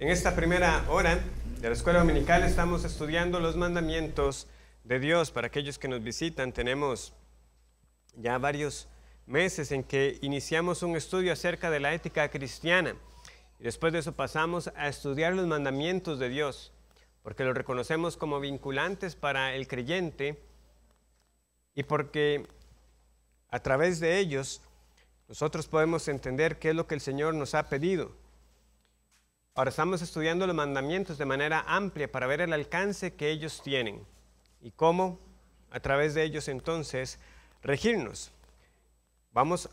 En esta primera hora de la Escuela Dominical estamos estudiando los mandamientos de Dios. Para aquellos que nos visitan, tenemos ya varios meses en que iniciamos un estudio acerca de la ética cristiana. Y después de eso pasamos a estudiar los mandamientos de Dios, porque los reconocemos como vinculantes para el creyente y porque a través de ellos nosotros podemos entender qué es lo que el Señor nos ha pedido Ahora estamos estudiando los mandamientos de manera amplia para ver el alcance que ellos tienen y cómo a través de ellos entonces regirnos. Vamos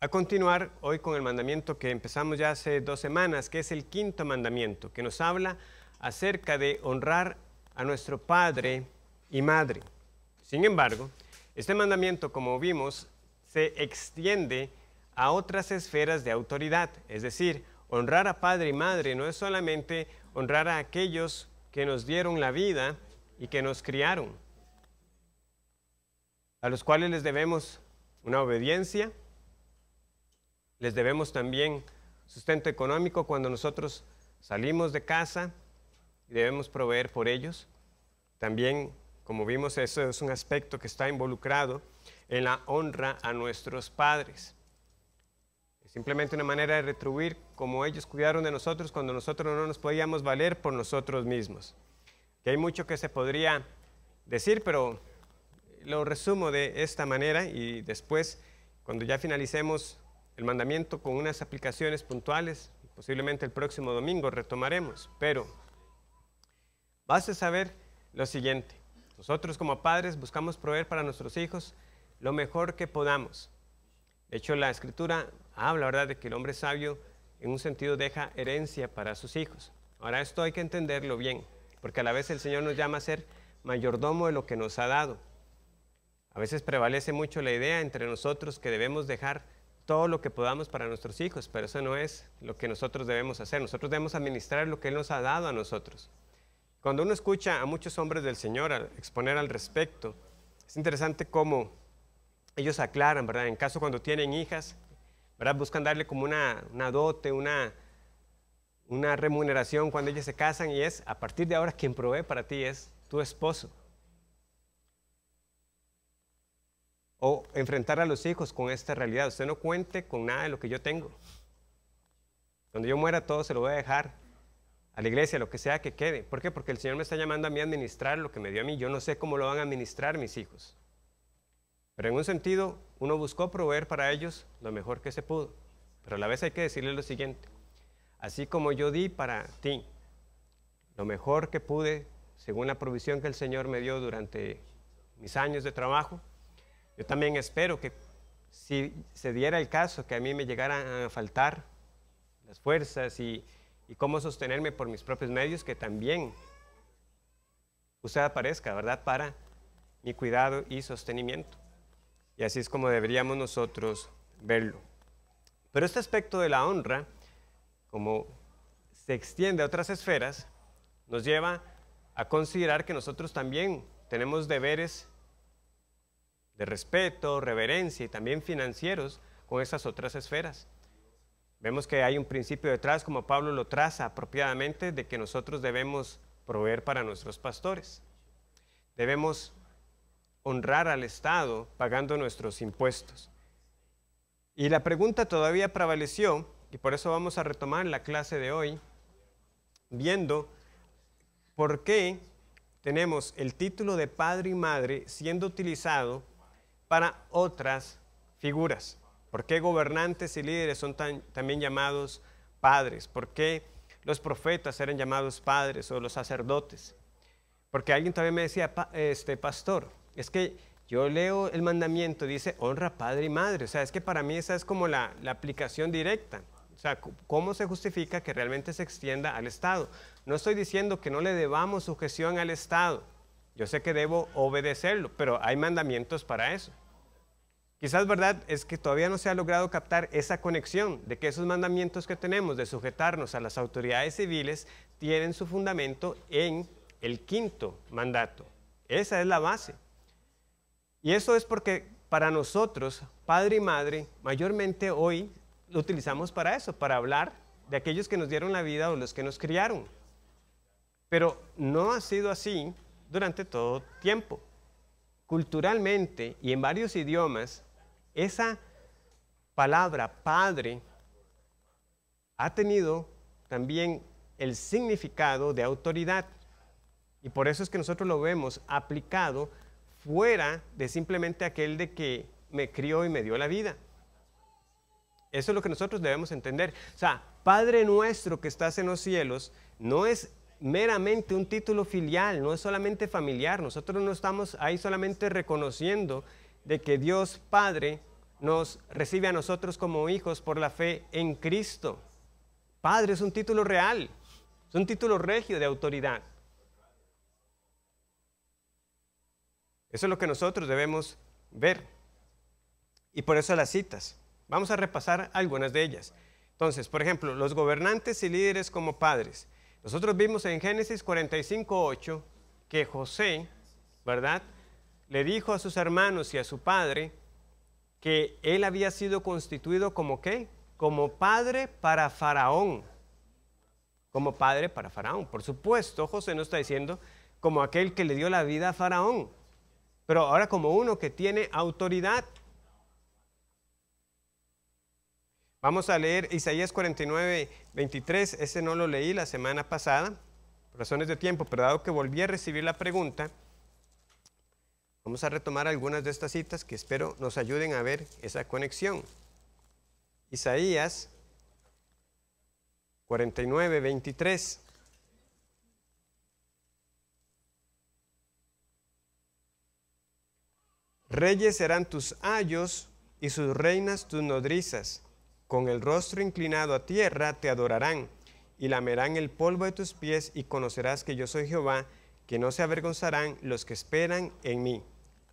a continuar hoy con el mandamiento que empezamos ya hace dos semanas, que es el quinto mandamiento, que nos habla acerca de honrar a nuestro padre y madre. Sin embargo, este mandamiento, como vimos, se extiende a otras esferas de autoridad, es decir, honrar a padre y madre no es solamente honrar a aquellos que nos dieron la vida y que nos criaron, a los cuales les debemos una obediencia, les debemos también sustento económico cuando nosotros salimos de casa y debemos proveer por ellos. También, como vimos, eso es un aspecto que está involucrado en la honra a nuestros padres simplemente una manera de retribuir como ellos cuidaron de nosotros cuando nosotros no nos podíamos valer por nosotros mismos. Que hay mucho que se podría decir, pero lo resumo de esta manera y después, cuando ya finalicemos el mandamiento con unas aplicaciones puntuales, posiblemente el próximo domingo retomaremos, pero vas a saber lo siguiente. Nosotros como padres buscamos proveer para nuestros hijos lo mejor que podamos. De hecho, la escritura habla, ah, ¿verdad?, de que el hombre sabio en un sentido deja herencia para sus hijos. Ahora esto hay que entenderlo bien, porque a la vez el Señor nos llama a ser mayordomo de lo que nos ha dado. A veces prevalece mucho la idea entre nosotros que debemos dejar todo lo que podamos para nuestros hijos, pero eso no es lo que nosotros debemos hacer. Nosotros debemos administrar lo que Él nos ha dado a nosotros. Cuando uno escucha a muchos hombres del Señor exponer al respecto, es interesante cómo ellos aclaran, ¿verdad? En caso cuando tienen hijas, ¿verdad? Buscan darle como una, dote, una, una remuneración cuando ellos se casan y es, a partir de ahora, quien provee para ti es tu esposo. O enfrentar a los hijos con esta realidad. Usted no cuente con nada de lo que yo tengo. Cuando yo muera todo se lo voy a dejar a la iglesia, lo que sea que quede. ¿Por qué? Porque el Señor me está llamando a mí a administrar lo que me dio a mí. Yo no sé cómo lo van a administrar mis hijos. Pero en un sentido, uno buscó proveer para ellos lo mejor que se pudo. Pero a la vez hay que decirle lo siguiente. Así como yo di para ti lo mejor que pude, según la provisión que el Señor me dio durante mis años de trabajo, yo también espero que si se diera el caso que a mí me llegaran a faltar las fuerzas y, cómo sostenerme por mis propios medios, que también usted aparezca, ¿verdad?, para mi cuidado y sostenimiento. Y así es como deberíamos nosotros verlo. Pero este aspecto de la honra, como se extiende a otras esferas, nos lleva a considerar que nosotros también tenemos deberes de respeto, reverencia y también financieros con esas otras esferas. Vemos que hay un principio detrás, como Pablo lo traza apropiadamente, de que nosotros debemos proveer para nuestros pastores. Debemos honrar al Estado pagando nuestros impuestos. Y la pregunta todavía prevaleció, y por eso vamos a retomar la clase de hoy, viendo por qué tenemos el título de padre y madre siendo utilizado para otras figuras. ¿Por qué gobernantes y líderes son también llamados padres? ¿Por qué los profetas eran llamados padres o los sacerdotes? Porque alguien también me decía, este pastor, es que yo leo el mandamiento, dice honra padre y madre. O sea, es que para mí esa es como la, la aplicación directa. O sea, ¿cómo se justifica que realmente se extienda al Estado? No estoy diciendo que no le debamos sujeción al Estado. Yo sé que debo obedecerlo, pero hay mandamientos para eso. Quizás verdad es que todavía no se ha logrado captar esa conexión de que esos mandamientos que tenemos de sujetarnos a las autoridades civiles tienen su fundamento en el quinto mandato. Esa es la base. Y eso es porque para nosotros, padre y madre, mayormente hoy lo utilizamos para eso, para hablar de aquellos que nos dieron la vida o los que nos criaron. Pero no ha sido así durante todo tiempo. Culturalmente y en varios idiomas, esa palabra padre ha tenido también el significado de autoridad. Y por eso es que nosotros lo vemos aplicado fuera de simplemente aquel de que me crió y me dio la vida. Eso es lo que nosotros debemos entender. O sea, Padre nuestro que estás en los cielos no es meramente un título filial, no es solamente familiar. Nosotros no estamos ahí solamente reconociendo de que Dios Padre nos recibe a nosotros como hijos por la fe en Cristo. Padre es un título real, es un título regio de autoridad. Eso es lo que nosotros debemos ver. Y por eso las citas. Vamos a repasar algunas de ellas. Entonces, por ejemplo, los gobernantes y líderes como padres. Nosotros vimos en Génesis 45.8 que José, ¿verdad? Le dijo a sus hermanos y a su padre que él había sido constituido como qué? Como padre para Faraón. Como padre para Faraón. Por supuesto, José no está diciendo como aquel que le dio la vida a Faraón pero ahora como uno que tiene autoridad. Vamos a leer Isaías 49, 23, ese no lo leí la semana pasada, por razones de tiempo, pero dado que volví a recibir la pregunta, vamos a retomar algunas de estas citas que espero nos ayuden a ver esa conexión. Isaías 49, 23. Reyes serán tus ayos y sus reinas tus nodrizas. Con el rostro inclinado a tierra te adorarán y lamerán el polvo de tus pies y conocerás que yo soy Jehová, que no se avergonzarán los que esperan en mí.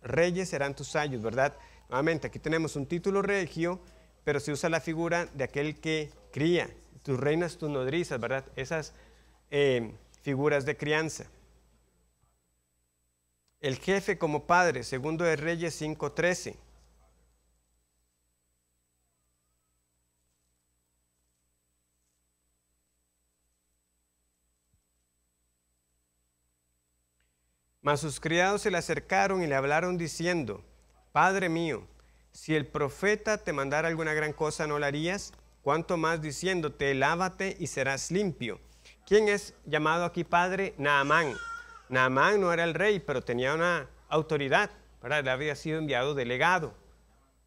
Reyes serán tus ayos, ¿verdad? Nuevamente, aquí tenemos un título regio, pero se usa la figura de aquel que cría. Tus reinas, tus nodrizas, ¿verdad? Esas eh, figuras de crianza el jefe como padre, segundo de Reyes 5:13. Mas sus criados se le acercaron y le hablaron diciendo, Padre mío, si el profeta te mandara alguna gran cosa, ¿no la harías? Cuanto más diciéndote, lávate y serás limpio. ¿Quién es llamado aquí padre? Naamán. Naamán no era el rey, pero tenía una autoridad. ¿verdad? Él había sido enviado delegado,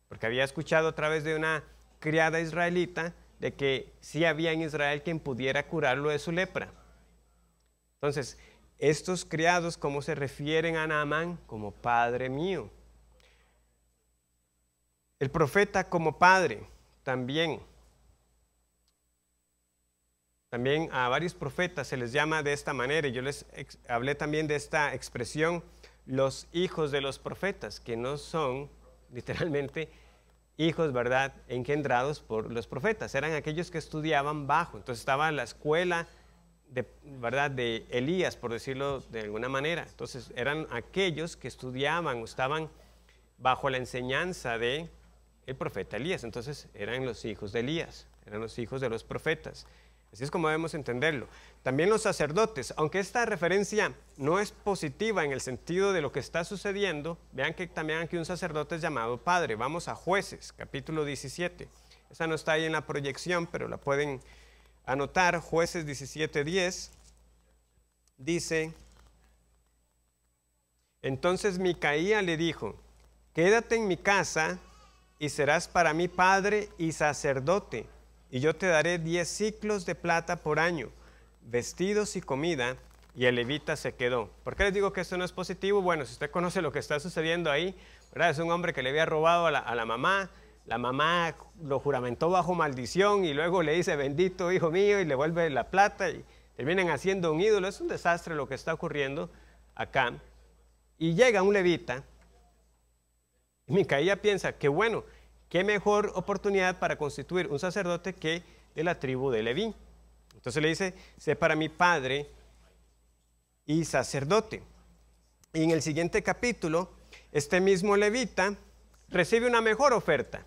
porque había escuchado a través de una criada israelita de que sí había en Israel quien pudiera curarlo de su lepra. Entonces, estos criados, ¿cómo se refieren a Naamán? Como padre mío. El profeta como padre también. También a varios profetas se les llama de esta manera, y yo les hablé también de esta expresión, los hijos de los profetas, que no son literalmente hijos, ¿verdad?, engendrados por los profetas, eran aquellos que estudiaban bajo. Entonces estaba la escuela, de, ¿verdad?, de Elías, por decirlo de alguna manera. Entonces eran aquellos que estudiaban o estaban bajo la enseñanza de el profeta Elías. Entonces eran los hijos de Elías, eran los hijos de los profetas. Así es como debemos entenderlo. También los sacerdotes, aunque esta referencia no es positiva en el sentido de lo que está sucediendo, vean que también aquí un sacerdote es llamado padre. Vamos a jueces, capítulo 17. Esa no está ahí en la proyección, pero la pueden anotar. Jueces 17.10 dice, entonces Micaía le dijo, quédate en mi casa y serás para mí padre y sacerdote y yo te daré 10 ciclos de plata por año, vestidos y comida. Y el levita se quedó. ¿Por qué les digo que esto no es positivo? Bueno, si usted conoce lo que está sucediendo ahí, es un hombre que le había robado a la, mamá, la mamá lo juramentó bajo maldición y luego le dice, bendito hijo mío, y le vuelve la plata y terminan haciendo un ídolo. Es un desastre lo que está ocurriendo acá. Y llega un levita. Y Micaía piensa, que bueno, ¿Qué mejor oportunidad para constituir un sacerdote que de la tribu de Leví? Entonces le dice, sé para mi padre y sacerdote. Y en el siguiente capítulo, este mismo levita recibe una mejor oferta.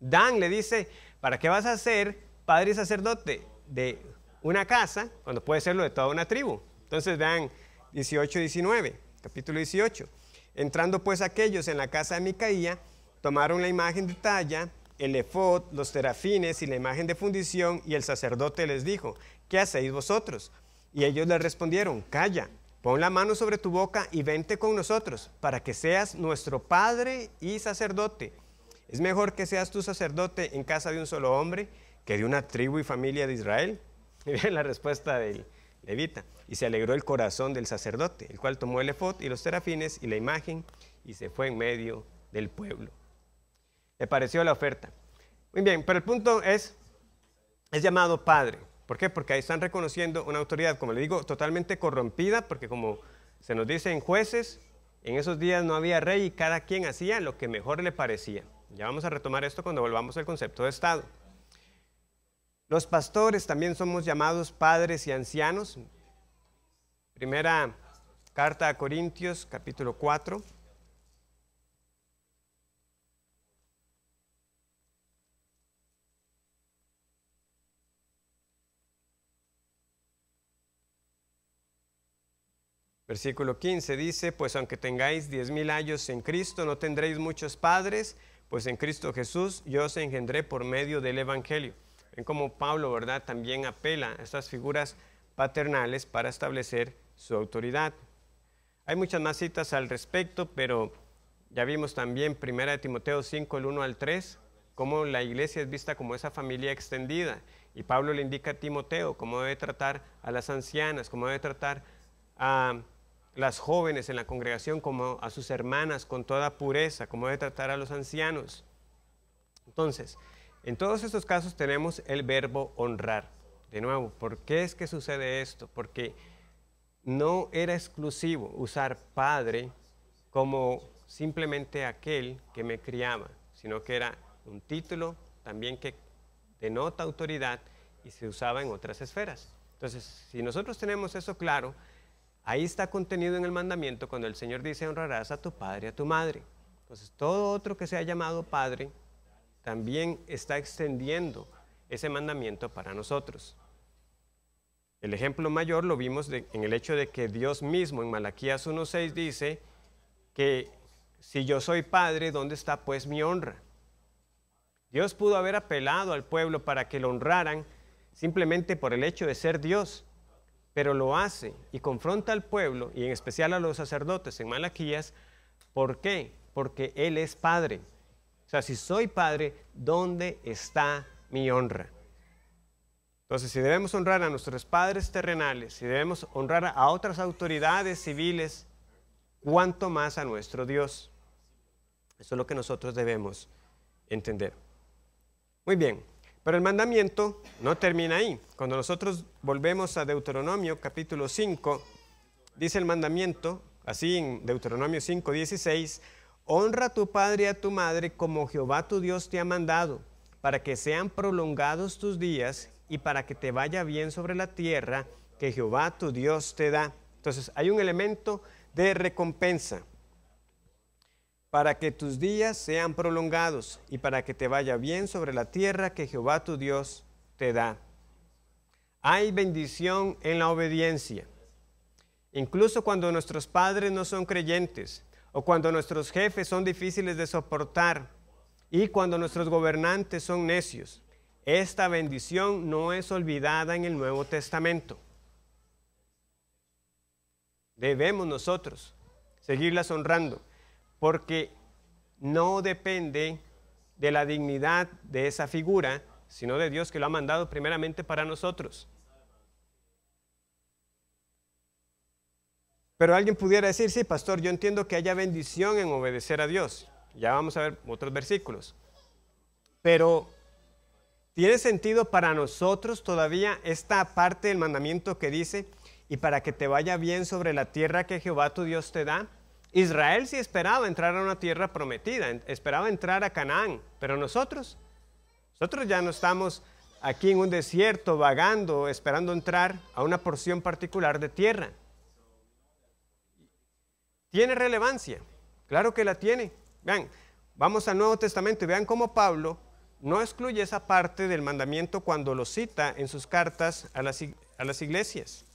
Dan le dice, ¿para qué vas a ser padre y sacerdote de una casa cuando puede serlo de toda una tribu? Entonces vean 18, 19, capítulo 18. Entrando pues aquellos en la casa de Micaía, Tomaron la imagen de talla, el efod, los terafines y la imagen de fundición, y el sacerdote les dijo, ¿qué hacéis vosotros? Y ellos le respondieron, calla, pon la mano sobre tu boca y vente con nosotros, para que seas nuestro padre y sacerdote. Es mejor que seas tu sacerdote en casa de un solo hombre que de una tribu y familia de Israel. Miren la respuesta del levita. Y se alegró el corazón del sacerdote, el cual tomó el efod y los terafines y la imagen y se fue en medio del pueblo. Le pareció la oferta. Muy bien, pero el punto es, es llamado padre. ¿Por qué? Porque ahí están reconociendo una autoridad, como le digo, totalmente corrompida, porque como se nos dice en jueces, en esos días no había rey y cada quien hacía lo que mejor le parecía. Ya vamos a retomar esto cuando volvamos al concepto de Estado. Los pastores también somos llamados padres y ancianos. Primera carta a Corintios, capítulo 4. Versículo 15 dice, pues aunque tengáis diez mil años en Cristo, no tendréis muchos padres, pues en Cristo Jesús yo os engendré por medio del Evangelio. en cómo Pablo, ¿verdad? También apela a estas figuras paternales para establecer su autoridad. Hay muchas más citas al respecto, pero ya vimos también 1 Timoteo 5, el 1 al 3, cómo la iglesia es vista como esa familia extendida. Y Pablo le indica a Timoteo cómo debe tratar a las ancianas, cómo debe tratar a las jóvenes en la congregación como a sus hermanas con toda pureza, como de tratar a los ancianos. Entonces, en todos estos casos tenemos el verbo honrar. De nuevo, ¿por qué es que sucede esto? Porque no era exclusivo usar padre como simplemente aquel que me criaba, sino que era un título también que denota autoridad y se usaba en otras esferas. Entonces, si nosotros tenemos eso claro, Ahí está contenido en el mandamiento cuando el Señor dice honrarás a tu padre y a tu madre. Entonces todo otro que sea llamado padre también está extendiendo ese mandamiento para nosotros. El ejemplo mayor lo vimos en el hecho de que Dios mismo en Malaquías 1.6 dice que si yo soy padre, ¿dónde está pues mi honra? Dios pudo haber apelado al pueblo para que lo honraran simplemente por el hecho de ser Dios, pero lo hace y confronta al pueblo y en especial a los sacerdotes en Malaquías. ¿Por qué? Porque Él es Padre. O sea, si soy Padre, ¿dónde está mi honra? Entonces, si debemos honrar a nuestros padres terrenales, si debemos honrar a otras autoridades civiles, cuánto más a nuestro Dios. Eso es lo que nosotros debemos entender. Muy bien, pero el mandamiento no termina ahí. Cuando nosotros volvemos a Deuteronomio capítulo 5, dice el mandamiento, así en Deuteronomio 5, 16, honra a tu padre y a tu madre como Jehová tu Dios te ha mandado, para que sean prolongados tus días y para que te vaya bien sobre la tierra que Jehová tu Dios te da. Entonces hay un elemento de recompensa para que tus días sean prolongados y para que te vaya bien sobre la tierra que Jehová tu Dios te da. Hay bendición en la obediencia. Incluso cuando nuestros padres no son creyentes o cuando nuestros jefes son difíciles de soportar y cuando nuestros gobernantes son necios, esta bendición no es olvidada en el Nuevo Testamento. Debemos nosotros seguirlas honrando porque no depende de la dignidad de esa figura, sino de Dios que lo ha mandado primeramente para nosotros. Pero alguien pudiera decir, sí, pastor, yo entiendo que haya bendición en obedecer a Dios. Ya vamos a ver otros versículos. Pero, ¿tiene sentido para nosotros todavía esta parte del mandamiento que dice, y para que te vaya bien sobre la tierra que Jehová tu Dios te da? Israel sí esperaba entrar a una tierra prometida, esperaba entrar a Canaán, pero nosotros, nosotros ya no estamos aquí en un desierto vagando, esperando entrar a una porción particular de tierra. ¿Tiene relevancia? Claro que la tiene. Vean, vamos al Nuevo Testamento y vean cómo Pablo no excluye esa parte del mandamiento cuando lo cita en sus cartas a las, a las iglesias.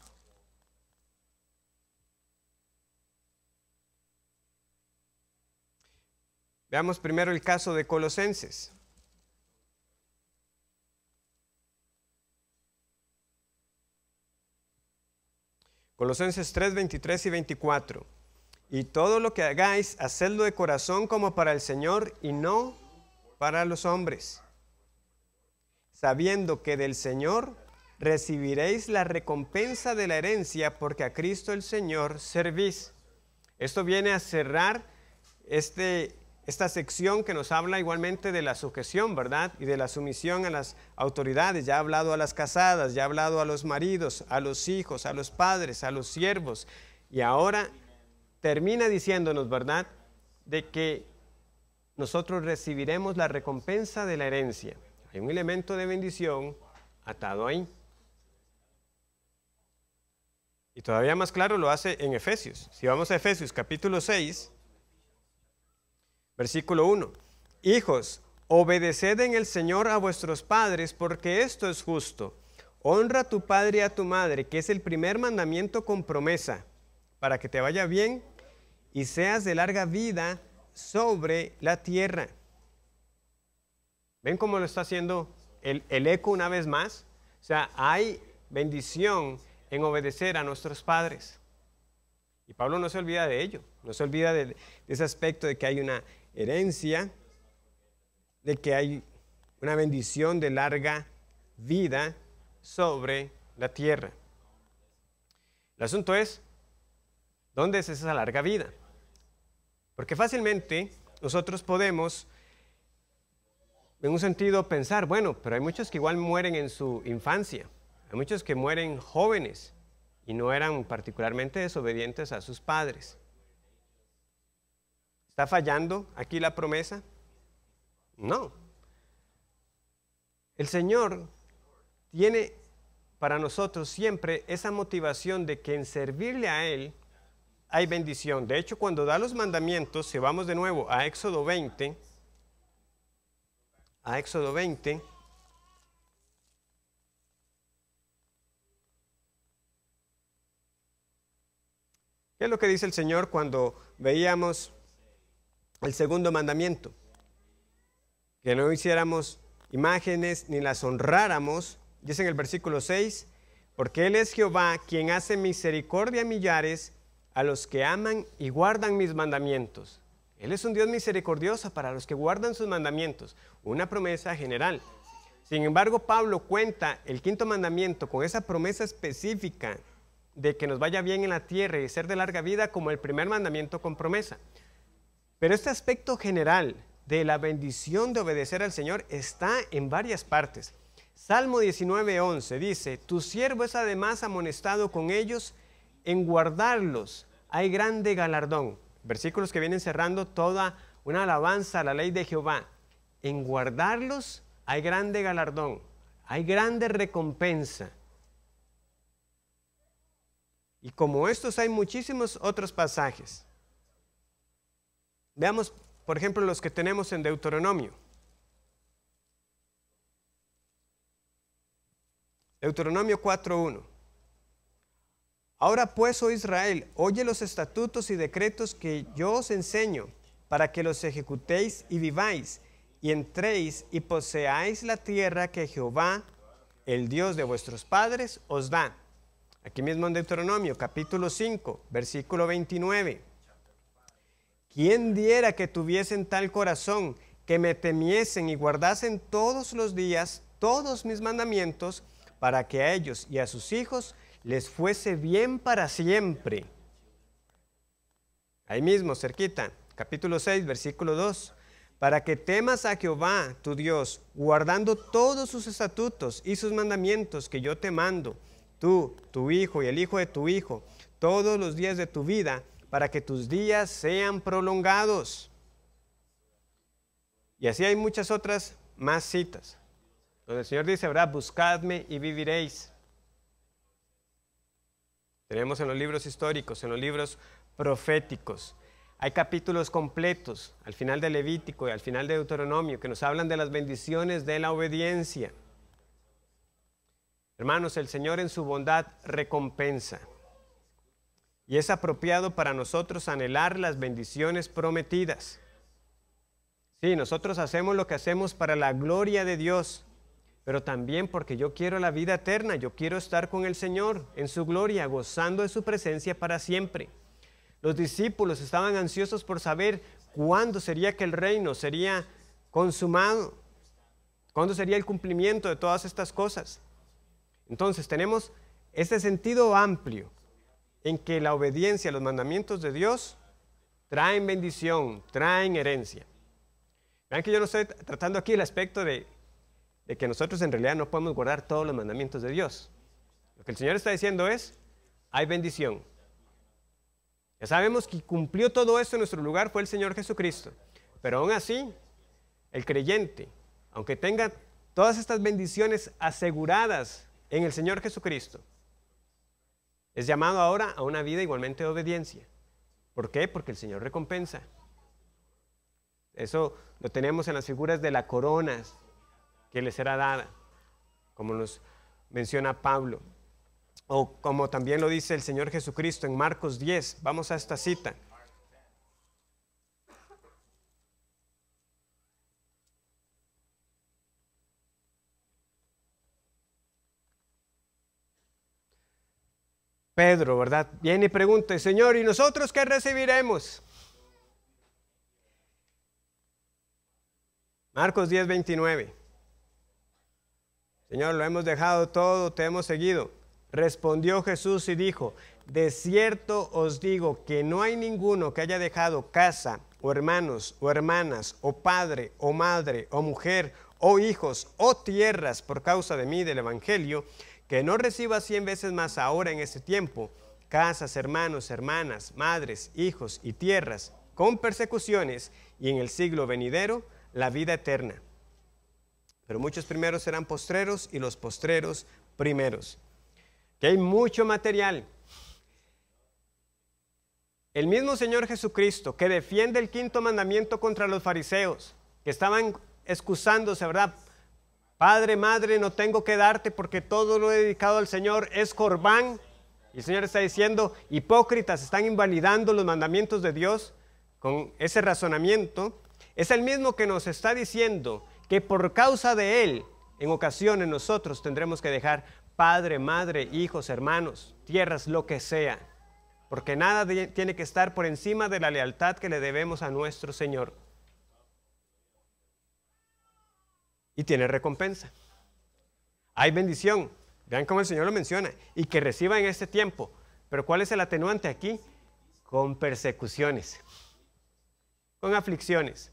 Veamos primero el caso de Colosenses. Colosenses 3, 23 y 24. Y todo lo que hagáis, hacedlo de corazón como para el Señor y no para los hombres, sabiendo que del Señor recibiréis la recompensa de la herencia porque a Cristo el Señor servís. Esto viene a cerrar este esta sección que nos habla igualmente de la sujeción, ¿verdad? Y de la sumisión a las autoridades. Ya ha hablado a las casadas, ya ha hablado a los maridos, a los hijos, a los padres, a los siervos. Y ahora termina diciéndonos, ¿verdad? De que nosotros recibiremos la recompensa de la herencia. Hay un elemento de bendición atado ahí. Y todavía más claro lo hace en Efesios. Si vamos a Efesios capítulo 6, Versículo 1. Hijos, obedeced en el Señor a vuestros padres, porque esto es justo. Honra a tu padre y a tu madre, que es el primer mandamiento con promesa, para que te vaya bien y seas de larga vida sobre la tierra. ¿Ven cómo lo está haciendo el, eco una vez más? O sea, hay bendición en obedecer a nuestros padres. Y Pablo no se olvida de ello, no se olvida de, ese aspecto de que hay una herencia, de que hay una bendición de larga vida sobre la tierra. El asunto es, ¿dónde es esa larga vida? Porque fácilmente nosotros podemos, en un sentido, pensar, bueno, pero hay muchos que igual mueren en su infancia, hay muchos que mueren jóvenes y no eran particularmente desobedientes a sus padres. ¿Está fallando aquí la promesa? No. El Señor tiene para nosotros siempre esa motivación de que en servirle a Él hay bendición. De hecho, cuando da los mandamientos, si vamos de nuevo a Éxodo 20, a Éxodo 20, ¿qué es lo que dice el Señor cuando veíamos el segundo mandamiento, que no hiciéramos imágenes ni las honráramos, dice en el versículo 6, porque Él es Jehová quien hace misericordia a millares a los que aman y guardan mis mandamientos. Él es un Dios misericordioso para los que guardan sus mandamientos, una promesa general. Sin embargo, Pablo cuenta el quinto mandamiento con esa promesa específica de que nos vaya bien en la tierra y ser de larga vida como el primer mandamiento con promesa. Pero este aspecto general de la bendición de obedecer al Señor está en varias partes. Salmo 19:11 dice, Tu siervo es además amonestado con ellos, en guardarlos hay grande galardón. Versículos que vienen cerrando toda una alabanza a la ley de Jehová. En guardarlos hay grande galardón, hay grande recompensa. Y como estos hay muchísimos otros pasajes. Veamos, por ejemplo, los que tenemos en Deuteronomio. Deuteronomio 4.1. Ahora pues, oh Israel, oye los estatutos y decretos que yo os enseño para que los ejecutéis y viváis y entréis y poseáis la tierra que Jehová, el Dios de vuestros padres, os da. Aquí mismo en Deuteronomio capítulo 5, versículo 29. ¿Quién diera que tuviesen tal corazón, que me temiesen y guardasen todos los días todos mis mandamientos, para que a ellos y a sus hijos les fuese bien para siempre? Ahí mismo, cerquita, capítulo 6, versículo 2 para que temas a Jehová tu Dios, guardando todos sus estatutos y sus mandamientos que yo te mando, tú, tu hijo y el hijo de tu hijo, todos los días de tu vida, para que tus días sean prolongados. Y así hay muchas otras más citas. Donde el Señor dice, "Habrá, Buscadme y viviréis. Tenemos en los libros históricos, en los libros proféticos. Hay capítulos completos al final de Levítico y al final de Deuteronomio que nos hablan de las bendiciones de la obediencia. Hermanos, el Señor en su bondad recompensa. Y es apropiado para nosotros anhelar las bendiciones prometidas. Sí, nosotros hacemos lo que hacemos para la gloria de Dios, pero también porque yo quiero la vida eterna, yo quiero estar con el Señor en su gloria, gozando de su presencia para siempre. Los discípulos estaban ansiosos por saber cuándo sería que el reino sería consumado, cuándo sería el cumplimiento de todas estas cosas. Entonces tenemos este sentido amplio en que la obediencia a los mandamientos de Dios traen bendición, traen herencia. Vean que yo no estoy tratando aquí el aspecto de, que nosotros en realidad no podemos guardar todos los mandamientos de Dios. Lo que el Señor está diciendo es, hay bendición. Ya sabemos que cumplió todo eso en nuestro lugar fue el Señor Jesucristo. Pero aún así, el creyente, aunque tenga todas estas bendiciones aseguradas en el Señor Jesucristo, es llamado ahora a una vida igualmente de obediencia. ¿Por qué? Porque el Señor recompensa. Eso lo tenemos en las figuras de la coronas que les será dada, como nos menciona Pablo. O como también lo dice el Señor Jesucristo en Marcos 10. Vamos a esta cita. Pedro, ¿verdad? Viene y pregunta, Señor, ¿y nosotros qué recibiremos? Marcos 10, 29. Señor, lo hemos dejado todo, te hemos seguido. Respondió Jesús y dijo, de cierto os digo que no hay ninguno que haya dejado casa o hermanos o hermanas o padre o madre o mujer o hijos o tierras por causa de mí del Evangelio que no reciba cien veces más ahora en este tiempo, casas, hermanos, hermanas, madres, hijos y tierras, con persecuciones, y en el siglo venidero, la vida eterna. Pero muchos primeros serán postreros y los postreros primeros. Que hay mucho material. El mismo Señor Jesucristo que defiende el quinto mandamiento contra los fariseos, que estaban excusándose, ¿verdad? Padre, madre, no tengo que darte porque todo lo he dedicado al Señor es corbán. Y el Señor está diciendo, hipócritas, están invalidando los mandamientos de Dios con ese razonamiento. Es el mismo que nos está diciendo que por causa de Él, en ocasiones nosotros tendremos que dejar padre, madre, hijos, hermanos, tierras, lo que sea. Porque nada tiene que estar por encima de la lealtad que le debemos a nuestro Señor. y tiene recompensa. Hay bendición, vean cómo el Señor lo menciona, y que reciba en este tiempo. Pero ¿cuál es el atenuante aquí? Con persecuciones, con aflicciones.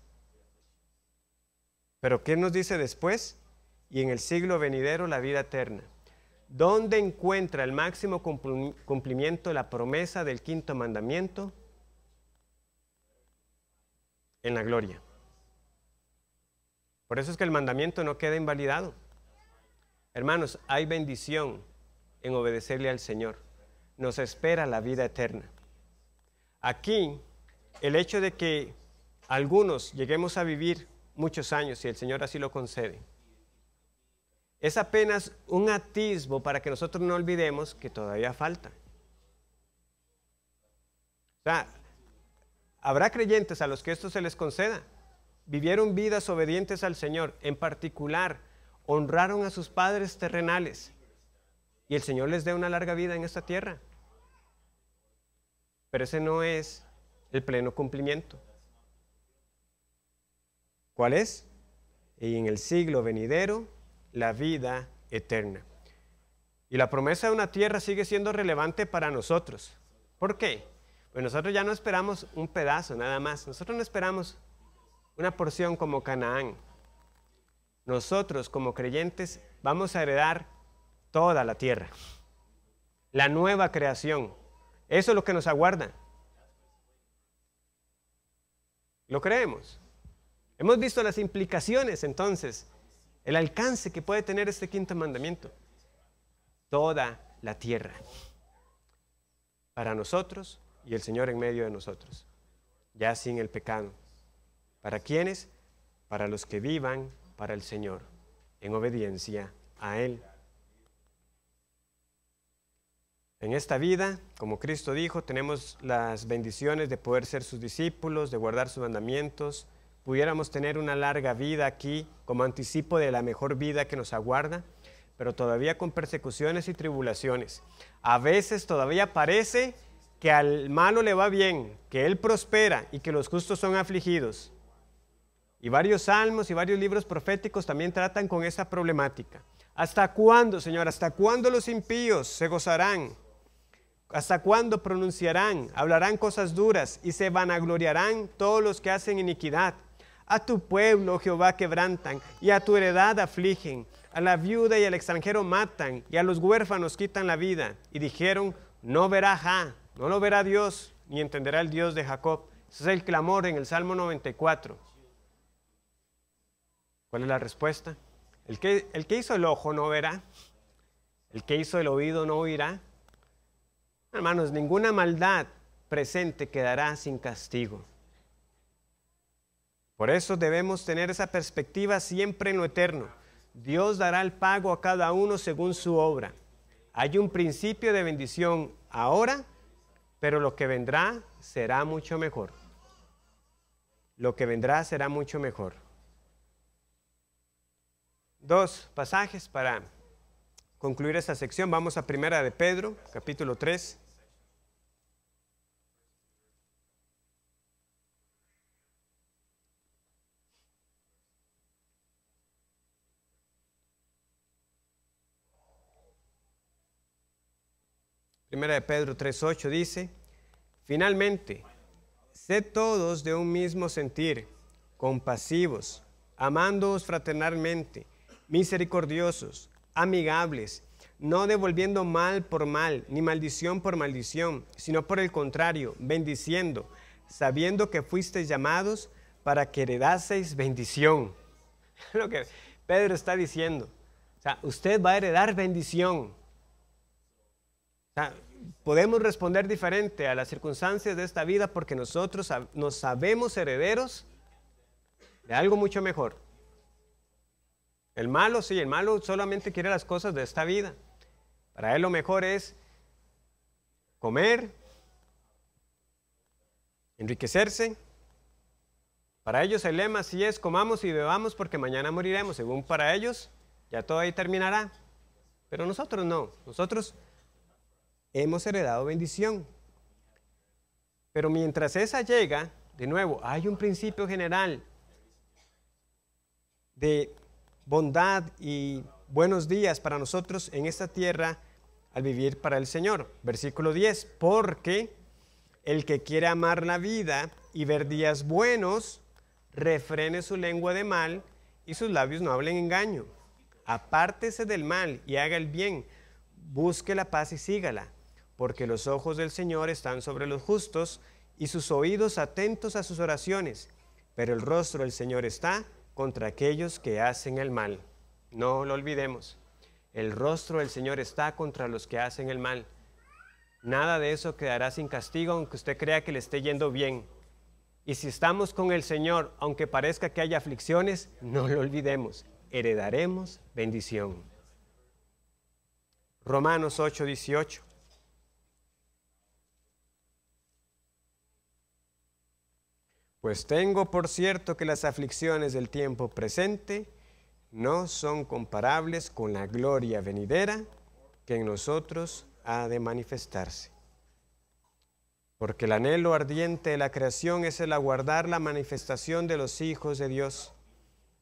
Pero ¿qué nos dice después? Y en el siglo venidero la vida eterna. ¿Dónde encuentra el máximo cumplimiento la promesa del quinto mandamiento? En la gloria. Por eso es que el mandamiento no queda invalidado. Hermanos, hay bendición en obedecerle al Señor. Nos espera la vida eterna. Aquí, el hecho de que algunos lleguemos a vivir muchos años, si el Señor así lo concede, es apenas un atisbo para que nosotros no olvidemos que todavía falta. O sea, habrá creyentes a los que esto se les conceda, vivieron vidas obedientes al Señor, en particular honraron a sus padres terrenales y el Señor les dé una larga vida en esta tierra. Pero ese no es el pleno cumplimiento. ¿Cuál es? Y en el siglo venidero, la vida eterna. Y la promesa de una tierra sigue siendo relevante para nosotros. ¿Por qué? Pues nosotros ya no esperamos un pedazo nada más. Nosotros no esperamos una porción como Canaán. Nosotros como creyentes vamos a heredar toda la tierra, la nueva creación. Eso es lo que nos aguarda. Lo creemos. Hemos visto las implicaciones entonces, el alcance que puede tener este quinto mandamiento. Toda la tierra. Para nosotros y el Señor en medio de nosotros. Ya sin el pecado. ¿Para quiénes? Para los que vivan para el Señor, en obediencia a Él. En esta vida, como Cristo dijo, tenemos las bendiciones de poder ser sus discípulos, de guardar sus mandamientos. Pudiéramos tener una larga vida aquí como anticipo de la mejor vida que nos aguarda, pero todavía con persecuciones y tribulaciones. A veces todavía parece que al malo le va bien, que él prospera y que los justos son afligidos. Y varios salmos y varios libros proféticos también tratan con esta problemática. ¿Hasta cuándo, Señor? ¿Hasta cuándo los impíos se gozarán? ¿Hasta cuándo pronunciarán, hablarán cosas duras y se vanagloriarán todos los que hacen iniquidad? A tu pueblo, Jehová, quebrantan y a tu heredad afligen. A la viuda y al extranjero matan y a los huérfanos quitan la vida. Y dijeron, no verá Ja, no lo verá Dios, ni entenderá el Dios de Jacob. Ese es el clamor en el Salmo 94. ¿Cuál es la respuesta? El que, el que hizo el ojo no verá, el que hizo el oído no oirá. Hermanos, ninguna maldad presente quedará sin castigo. Por eso debemos tener esa perspectiva siempre en lo eterno. Dios dará el pago a cada uno según su obra. Hay un principio de bendición ahora, pero lo que vendrá será mucho mejor. Lo que vendrá será mucho mejor dos pasajes para concluir esta sección. Vamos a primera de Pedro, capítulo 3. Primera de Pedro 3.8 dice, finalmente, sé todos de un mismo sentir, compasivos, amándoos fraternalmente, misericordiosos, amigables, no devolviendo mal por mal, ni maldición por maldición, sino por el contrario, bendiciendo, sabiendo que fuisteis llamados para que heredaseis bendición. Lo que Pedro está diciendo. O sea, usted va a heredar bendición. podemos responder diferente a las circunstancias de esta vida porque nosotros nos sabemos herederos de algo mucho mejor. El malo, sí, el malo solamente quiere las cosas de esta vida. Para él lo mejor es comer, enriquecerse. Para ellos el lema sí es comamos y bebamos porque mañana moriremos. Según para ellos, ya todo ahí terminará. Pero nosotros no. Nosotros hemos heredado bendición. Pero mientras esa llega, de nuevo, hay un principio general de bondad y buenos días para nosotros en esta tierra al vivir para el Señor. Versículo 10, porque el que quiere amar la vida y ver días buenos, refrene su lengua de mal y sus labios no hablen engaño. Apártese del mal y haga el bien, busque la paz y sígala, porque los ojos del Señor están sobre los justos y sus oídos atentos a sus oraciones, pero el rostro del Señor está contra aquellos que hacen el mal. No lo olvidemos. El rostro del Señor está contra los que hacen el mal. Nada de eso quedará sin castigo aunque usted crea que le esté yendo bien. Y si estamos con el Señor, aunque parezca que haya aflicciones, no lo olvidemos. Heredaremos bendición. Romanos 8:18 Pues tengo por cierto que las aflicciones del tiempo presente no son comparables con la gloria venidera que en nosotros ha de manifestarse. Porque el anhelo ardiente de la creación es el aguardar la manifestación de los hijos de Dios.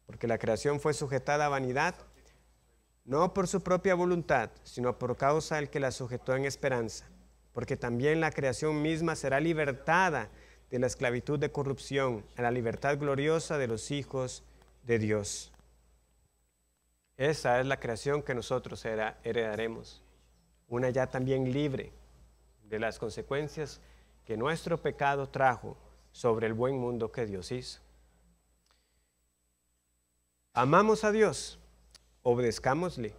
Porque la creación fue sujetada a vanidad, no por su propia voluntad, sino por causa del que la sujetó en esperanza. Porque también la creación misma será libertada de la esclavitud de corrupción a la libertad gloriosa de los hijos de Dios. Esa es la creación que nosotros heredaremos, una ya también libre de las consecuencias que nuestro pecado trajo sobre el buen mundo que Dios hizo. Amamos a Dios, obedezcámosle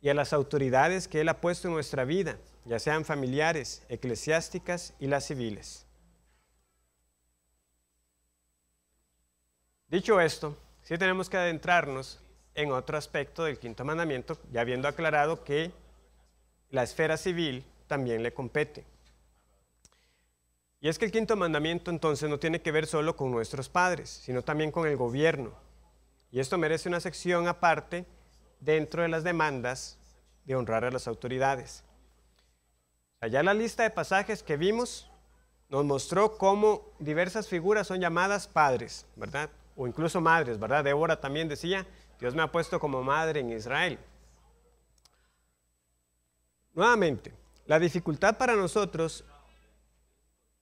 y a las autoridades que Él ha puesto en nuestra vida, ya sean familiares, eclesiásticas y las civiles. Dicho esto, sí tenemos que adentrarnos en otro aspecto del quinto mandamiento, ya habiendo aclarado que la esfera civil también le compete. Y es que el quinto mandamiento entonces no tiene que ver solo con nuestros padres, sino también con el gobierno. Y esto merece una sección aparte dentro de las demandas de honrar a las autoridades. Allá la lista de pasajes que vimos nos mostró cómo diversas figuras son llamadas padres, ¿verdad? o incluso madres, ¿verdad? Débora también decía, Dios me ha puesto como madre en Israel. Nuevamente, la dificultad para nosotros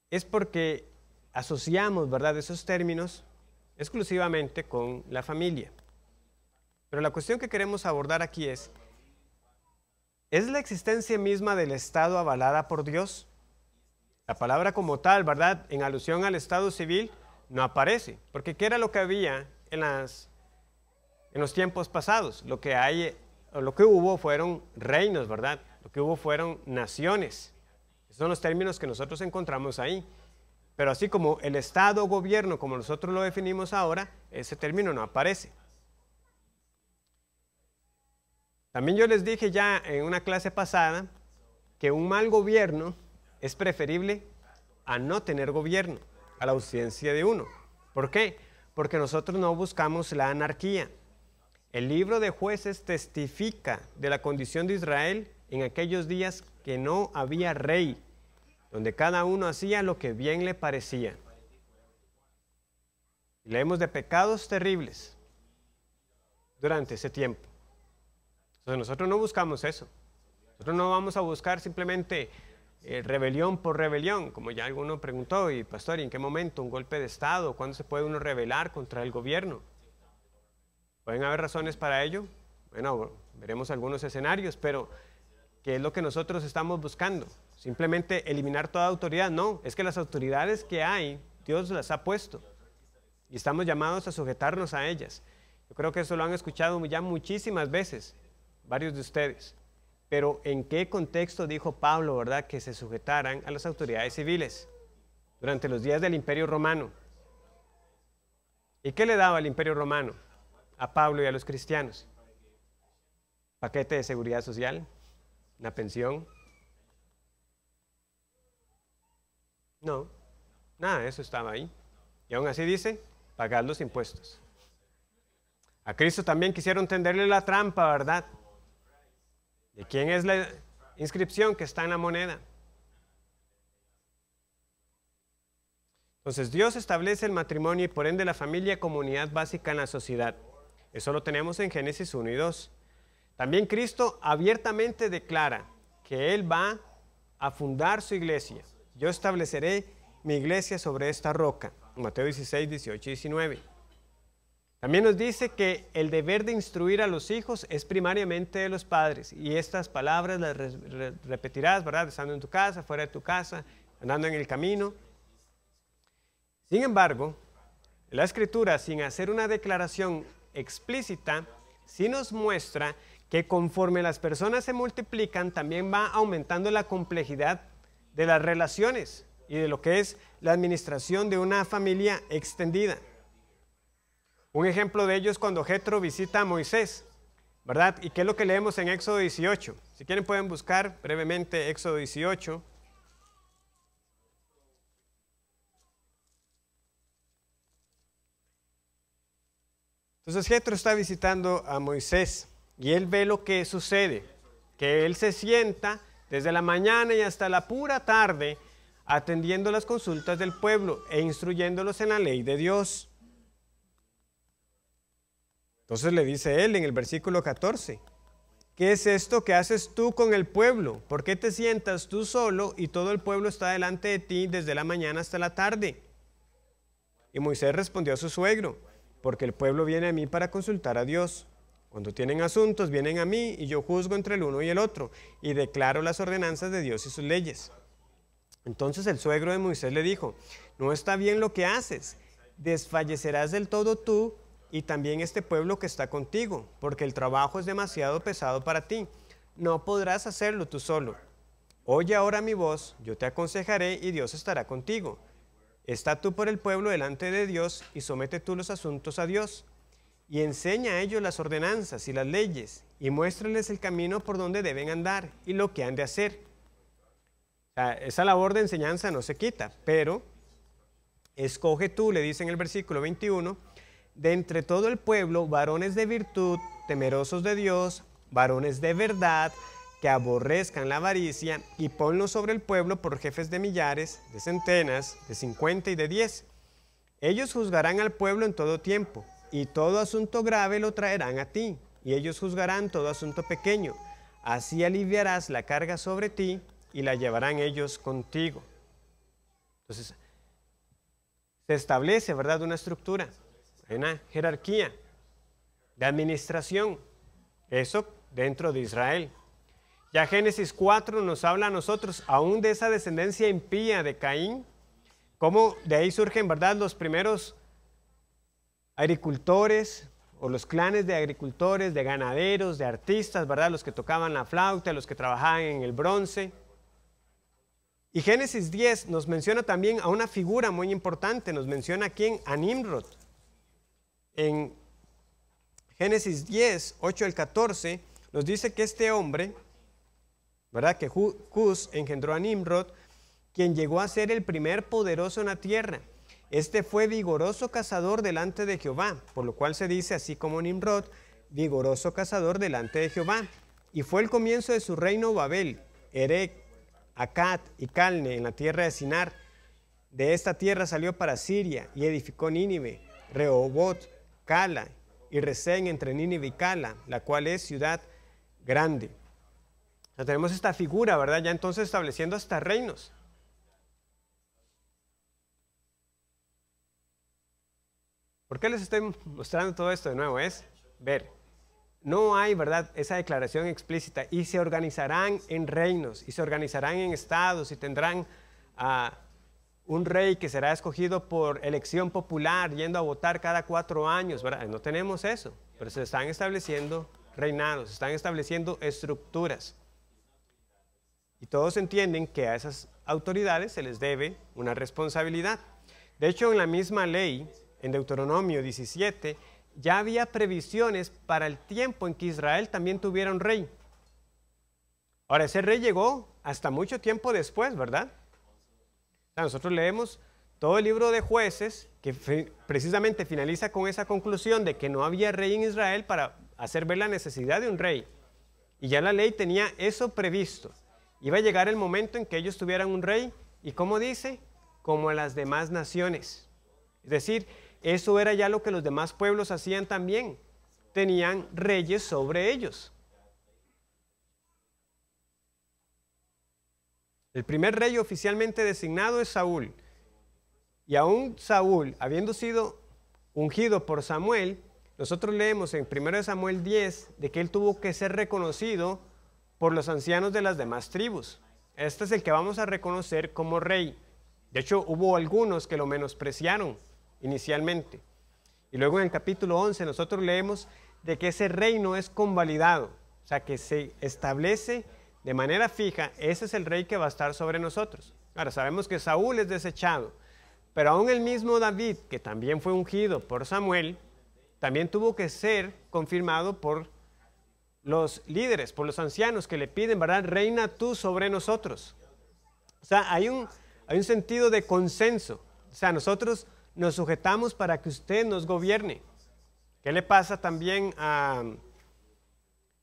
es porque asociamos, ¿verdad?, esos términos exclusivamente con la familia. Pero la cuestión que queremos abordar aquí es, ¿es la existencia misma del Estado avalada por Dios? La palabra como tal, ¿verdad?, en alusión al Estado civil, no aparece. Porque ¿qué era lo que había en, los tiempos pasados? Lo que, hay, lo que hubo fueron reinos, ¿verdad? Lo que hubo fueron naciones. Esos son los términos que nosotros encontramos ahí. Pero así como el Estado o gobierno, como nosotros lo definimos ahora, ese término no aparece. También yo les dije ya en una clase pasada que un mal gobierno es preferible a no tener gobierno a la ausencia de uno. ¿Por qué? Porque nosotros no buscamos la anarquía. El libro de jueces testifica de la condición de Israel en aquellos días que no había rey, donde cada uno hacía lo que bien le parecía. Leemos de pecados terribles durante ese tiempo. Entonces nosotros no buscamos eso. Nosotros no vamos a buscar simplemente eh, rebelión por rebelión, como ya alguno preguntó, y pastor, en qué momento un golpe de Estado? ¿Cuándo se puede uno rebelar contra el gobierno? ¿Pueden haber razones para ello? Bueno, veremos algunos escenarios, pero ¿qué es lo que nosotros estamos buscando? Simplemente eliminar toda autoridad. No, es que las autoridades que hay, Dios las ha puesto y estamos llamados a sujetarnos a ellas. Yo creo que eso lo han escuchado ya muchísimas veces, varios de ustedes. Pero ¿en qué contexto dijo Pablo, verdad, que se sujetaran a las autoridades civiles durante los días del Imperio Romano? ¿Y qué le daba el Imperio Romano a Pablo y a los cristianos? Paquete de seguridad social, una pensión. No, nada eso estaba ahí. Y aún así dice, pagar los impuestos. A Cristo también quisieron tenderle la trampa, ¿verdad? ¿De quién es la inscripción que está en la moneda? Entonces Dios establece el matrimonio y por ende la familia comunidad básica en la sociedad. Eso lo tenemos en Génesis 1 y 2. También Cristo abiertamente declara que Él va a fundar su iglesia. Yo estableceré mi iglesia sobre esta roca. Mateo 16, 18 y 19. También nos dice que el deber de instruir a los hijos es primariamente de los padres y estas palabras las repetirás, ¿verdad? Estando en tu casa, fuera de tu casa, andando en el camino. Sin embargo, la escritura, sin hacer una declaración explícita, sí nos muestra que conforme las personas se multiplican, también va aumentando la complejidad de las relaciones y de lo que es la administración de una familia extendida. Un ejemplo de ello es cuando Getro visita a Moisés, ¿verdad? ¿Y qué es lo que leemos en Éxodo 18? Si quieren pueden buscar brevemente Éxodo 18. Entonces Getro está visitando a Moisés y él ve lo que sucede, que él se sienta desde la mañana y hasta la pura tarde atendiendo las consultas del pueblo e instruyéndolos en la ley de Dios. Entonces le dice él en el versículo 14, ¿qué es esto que haces tú con el pueblo? ¿Por qué te sientas tú solo y todo el pueblo está delante de ti desde la mañana hasta la tarde? Y Moisés respondió a su suegro, porque el pueblo viene a mí para consultar a Dios. Cuando tienen asuntos, vienen a mí y yo juzgo entre el uno y el otro y declaro las ordenanzas de Dios y sus leyes. Entonces el suegro de Moisés le dijo, no está bien lo que haces, desfallecerás del todo tú y también este pueblo que está contigo, porque el trabajo es demasiado pesado para ti. No podrás hacerlo tú solo. Oye ahora mi voz, yo te aconsejaré y Dios estará contigo. Está tú por el pueblo delante de Dios y somete tú los asuntos a Dios. Y enseña a ellos las ordenanzas y las leyes, y muéstrales el camino por donde deben andar y lo que han de hacer. esa labor de enseñanza no se quita, pero escoge tú, le dice en el versículo 21, de entre todo el pueblo varones de virtud, temerosos de Dios, varones de verdad, que aborrezcan la avaricia, y ponlos sobre el pueblo por jefes de millares, de centenas, de cincuenta y de diez. Ellos juzgarán al pueblo en todo tiempo, y todo asunto grave lo traerán a ti, y ellos juzgarán todo asunto pequeño. Así aliviarás la carga sobre ti, y la llevarán ellos contigo. Entonces, se establece, ¿verdad?, una estructura una jerarquía de administración. Eso dentro de Israel. Ya Génesis 4 nos habla a nosotros aún de esa descendencia impía de Caín, cómo de ahí surgen, ¿verdad?, los primeros agricultores o los clanes de agricultores, de ganaderos, de artistas, ¿verdad?, los que tocaban la flauta, los que trabajaban en el bronce. Y Génesis 10 nos menciona también a una figura muy importante, nos menciona a quién, a Nimrod en Génesis 10, 8 al 14, nos dice que este hombre, ¿verdad? Que Cus engendró a Nimrod, quien llegó a ser el primer poderoso en la tierra. Este fue vigoroso cazador delante de Jehová, por lo cual se dice así como Nimrod, vigoroso cazador delante de Jehová. Y fue el comienzo de su reino Babel, Erec, Acat y Calne en la tierra de Sinar. De esta tierra salió para Siria y edificó Nínive, Rehoboth Cala, y recén entre Nínive y Cala, la cual es ciudad grande. tenemos esta figura, ¿verdad? Ya entonces estableciendo hasta reinos. ¿Por qué les estoy mostrando todo esto de nuevo? Es ver, no hay, ¿verdad?, esa declaración explícita. Y se organizarán en reinos, y se organizarán en estados, y tendrán a ah, un rey que será escogido por elección popular, yendo a votar cada cuatro años, ¿verdad? No tenemos eso, pero se están estableciendo reinados, se están estableciendo estructuras. Y todos entienden que a esas autoridades se les debe una responsabilidad. De hecho, en la misma ley, en Deuteronomio 17, ya había previsiones para el tiempo en que Israel también tuviera un rey. Ahora, ese rey llegó hasta mucho tiempo después, ¿verdad? nosotros leemos todo el libro de jueces que precisamente finaliza con esa conclusión de que no había rey en Israel para hacer ver la necesidad de un rey. Y ya la ley tenía eso previsto. Iba a llegar el momento en que ellos tuvieran un rey y como dice, como las demás naciones. Es decir, eso era ya lo que los demás pueblos hacían también. Tenían reyes sobre ellos. El primer rey oficialmente designado es Saúl. Y aún Saúl, habiendo sido ungido por Samuel, nosotros leemos en 1 Samuel 10 de que él tuvo que ser reconocido por los ancianos de las demás tribus. Este es el que vamos a reconocer como rey. De hecho, hubo algunos que lo menospreciaron inicialmente. Y luego en el capítulo 11 nosotros leemos de que ese reino es convalidado, o sea, que se establece de manera fija, ese es el rey que va a estar sobre nosotros. Ahora sabemos que Saúl es desechado, pero aún el mismo David, que también fue ungido por Samuel, también tuvo que ser confirmado por los líderes, por los ancianos que le piden, ¿verdad? Reina tú sobre nosotros. O sea, hay un, hay un sentido de consenso. O sea, nosotros nos sujetamos para que usted nos gobierne. ¿Qué le pasa también a,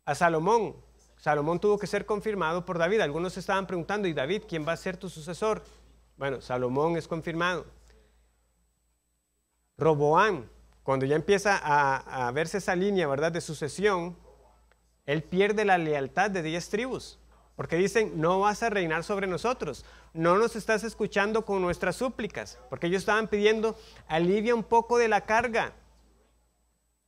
a Salomón? Salomón tuvo que ser confirmado por David. Algunos estaban preguntando, ¿y David quién va a ser tu sucesor? Bueno, Salomón es confirmado. Roboán, cuando ya empieza a, verse esa línea, ¿verdad?, de sucesión, él pierde la lealtad de diez tribus, porque dicen, no vas a reinar sobre nosotros, no nos estás escuchando con nuestras súplicas, porque ellos estaban pidiendo, alivia un poco de la carga.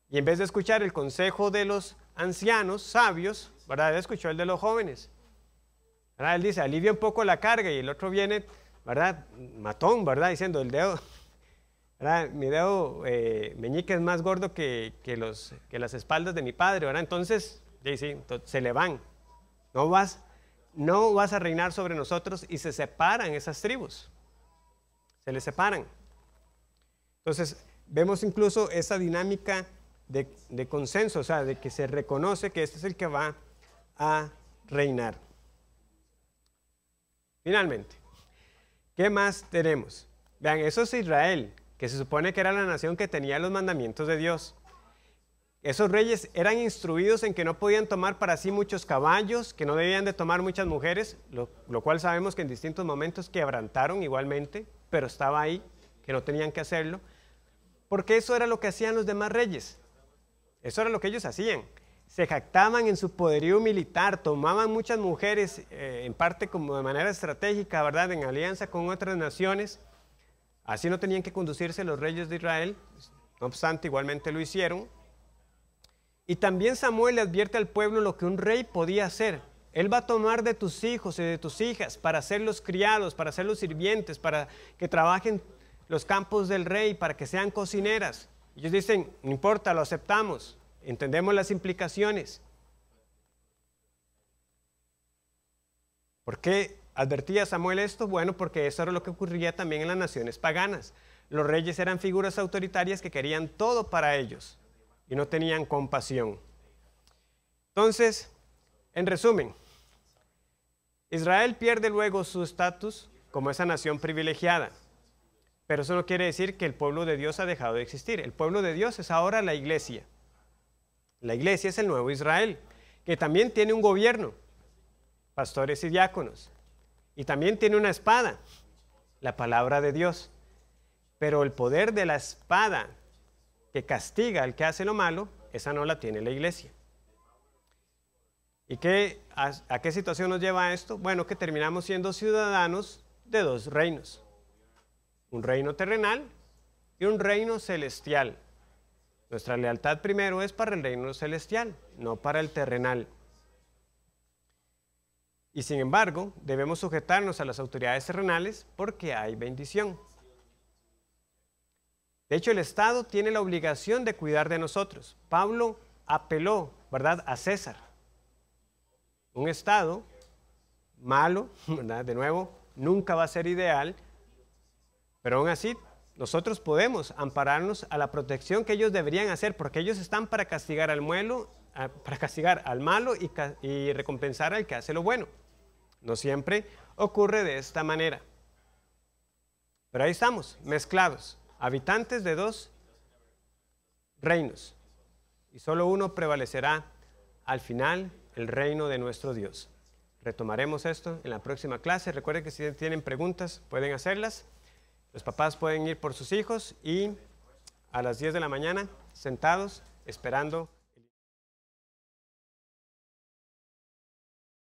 Y en vez de escuchar el consejo de los ancianos sabios, ¿verdad? escuchó el de los jóvenes. ¿verdad? Él dice, alivia un poco la carga y el otro viene, ¿verdad? Matón, ¿verdad? Diciendo, el dedo, ¿verdad? Mi dedo eh, meñique es más gordo que, los, que las espaldas de mi padre, ¿verdad? Entonces, dice, se le van. No vas, no vas a reinar sobre nosotros y se separan esas tribus. Se les separan. Entonces, vemos incluso esa dinámica de, de consenso, o sea, de que se reconoce que este es el que va a reinar. Finalmente, ¿qué más tenemos? Vean, eso es Israel, que se supone que era la nación que tenía los mandamientos de Dios. Esos reyes eran instruidos en que no podían tomar para sí muchos caballos, que no debían de tomar muchas mujeres, lo, cual sabemos que en distintos momentos quebrantaron igualmente, pero estaba ahí, que no tenían que hacerlo, porque eso era lo que hacían los demás reyes, eso era lo que ellos hacían se jactaban en su poderío militar, tomaban muchas mujeres, eh, en parte como de manera estratégica, ¿verdad?, en alianza con otras naciones. Así no tenían que conducirse los reyes de Israel, no obstante, igualmente lo hicieron. Y también Samuel le advierte al pueblo lo que un rey podía hacer. Él va a tomar de tus hijos y de tus hijas para hacerlos criados, para hacerlos sirvientes, para que trabajen los campos del rey, para que sean cocineras. Ellos dicen, no importa, lo aceptamos. Entendemos las implicaciones. ¿Por qué advertía Samuel esto? Bueno, porque eso era lo que ocurría también en las naciones paganas. Los reyes eran figuras autoritarias que querían todo para ellos y no tenían compasión. Entonces, en resumen, Israel pierde luego su estatus como esa nación privilegiada, pero eso no quiere decir que el pueblo de Dios ha dejado de existir. El pueblo de Dios es ahora la iglesia. La iglesia es el nuevo Israel, que también tiene un gobierno, pastores y diáconos, y también tiene una espada, la palabra de Dios. Pero el poder de la espada que castiga al que hace lo malo, esa no la tiene la iglesia. ¿Y a, a, qué situación nos lleva esto? Bueno, que terminamos siendo ciudadanos de dos reinos. Un reino terrenal y un reino celestial. Nuestra lealtad primero es para el reino celestial, no para el terrenal. Y sin embargo, debemos sujetarnos a las autoridades terrenales porque hay bendición. De hecho, el Estado tiene la obligación de cuidar de nosotros. Pablo apeló, ¿verdad?, a César. Un Estado malo, ¿verdad? De nuevo, nunca va a ser ideal, pero aún así nosotros podemos ampararnos a la protección que ellos deberían hacer, porque ellos están para castigar al, para castigar al malo y, y recompensar al que hace lo bueno. No siempre ocurre de esta manera. Pero ahí estamos, mezclados, habitantes de dos reinos. Y solo uno prevalecerá al final, el reino de nuestro Dios. Retomaremos esto en la próxima clase. Recuerden que si tienen preguntas pueden hacerlas. Los papás pueden ir por sus hijos y a las 10 de la mañana, sentados, esperando